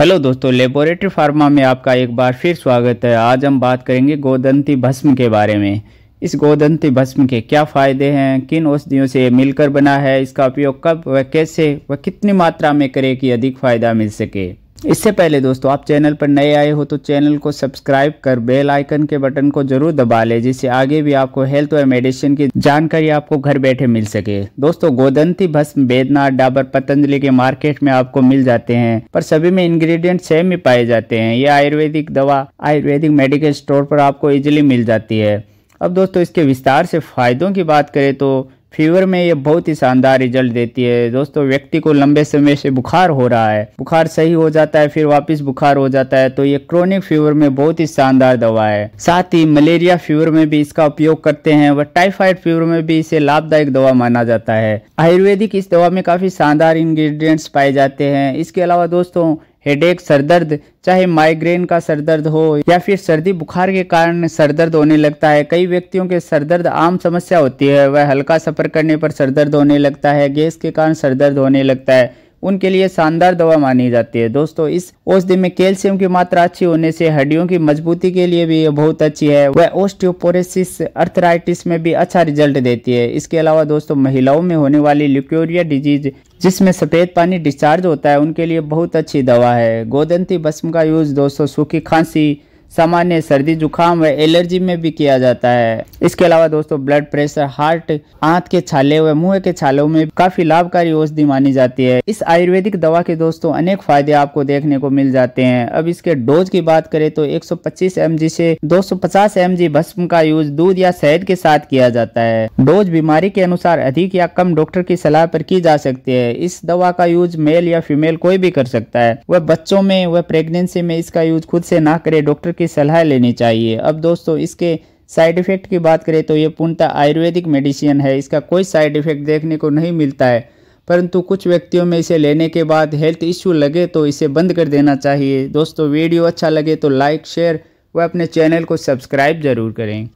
hello दोस्तों laboratory pharma में आपका एक बार फिर स्वागत है आज हम बात करेंगे गोदंती भस्म के बारे में इस गोदंती भस्म के क्या फ़ायदे हैं किन औषधियों से मिलकर बना है इसका उपयोग कब व कैसे व कितनी मात्रा में करें कि अधिक फ़ायदा मिल सके इससे पहले दोस्तों आप चैनल पर नए आए हो तो चैनल को सब्सक्राइब कर बेल आइकन के बटन को जरूर दबा लें जिससे आगे भी आपको हेल्थ और मेडिसिन की जानकारी आपको घर बैठे मिल सके दोस्तों गोदंती भस्म बेदना डाबर पतंजलि के मार्केट में आपको मिल जाते हैं पर सभी में इंग्रेडिएंट सेम ही पाए जाते हैं यह आयुर्वेदिक दवा आयुर्वेदिक मेडिकल स्टोर पर आपको इजिली मिल जाती है अब दोस्तों इसके विस्तार से फ़ायदों की बात करें तो फीवर में ये बहुत ही शानदार रिजल्ट देती है दोस्तों व्यक्ति को लंबे समय से बुखार हो रहा है बुखार सही हो जाता है फिर वापस बुखार हो जाता है तो ये क्रोनिक फीवर में बहुत ही शानदार दवा है साथ ही मलेरिया फीवर में भी इसका उपयोग करते हैं व टाइफाइड फीवर में भी इसे लाभदायक दवा माना जाता है आयुर्वेदिक इस दवा में काफी शानदार इंग्रीडियंट्स पाए जाते हैं इसके अलावा दोस्तों हेडेक सरदर्द चाहे माइग्रेन का सरदर्द हो या फिर सर्दी बुखार के कारण सरदर्द होने लगता है कई व्यक्तियों के सरदर्द आम समस्या होती है वह हल्का सफर करने पर सरदर्द होने लगता है गैस के कारण सरदर्द होने लगता है उनके लिए शानदार दवा मानी जाती है दोस्तों इस औषधि में कैल्शियम की मात्रा अच्छी होने से हड्डियों की मजबूती के लिए भी बहुत अच्छी है वह ओस्टियोपोरेसिस अर्थराइटिस में भी अच्छा रिजल्ट देती है इसके अलावा दोस्तों महिलाओं में होने वाली ल्यूक्योरिया डिजीज जिसमें सफ़ेद पानी डिस्चार्ज होता है उनके लिए बहुत अच्छी दवा है गोदंती भस्म का यूज़ दोस्तों सूखी खांसी सामान्य सर्दी जुकाम व एलर्जी में भी किया जाता है इसके अलावा दोस्तों ब्लड प्रेशर हार्ट आंत के छाले व मुंह के छालों में काफी लाभकारी औषधि मानी जाती है इस आयुर्वेदिक दवा के दोस्तों अनेक फायदे आपको देखने को मिल जाते हैं अब इसके डोज की बात करें तो 125 सौ से 250 जी भस्म का यूज दूध या शहद के साथ किया जाता है डोज बीमारी के अनुसार अधिक या कम डॉक्टर की सलाह पर की जा सकती है इस दवा का यूज मेल या फीमेल कोई भी कर सकता है वह बच्चों में वह प्रेगनेंसी में इसका यूज खुद से ना करे डॉक्टर की सलाह लेनी चाहिए अब दोस्तों इसके साइड इफ़ेक्ट की बात करें तो ये पूर्णतः आयुर्वेदिक मेडिसिन है इसका कोई साइड इफ़ेक्ट देखने को नहीं मिलता है परंतु कुछ व्यक्तियों में इसे लेने के बाद हेल्थ इश्यू लगे तो इसे बंद कर देना चाहिए दोस्तों वीडियो अच्छा लगे तो लाइक शेयर व अपने चैनल को सब्सक्राइब ज़रूर करें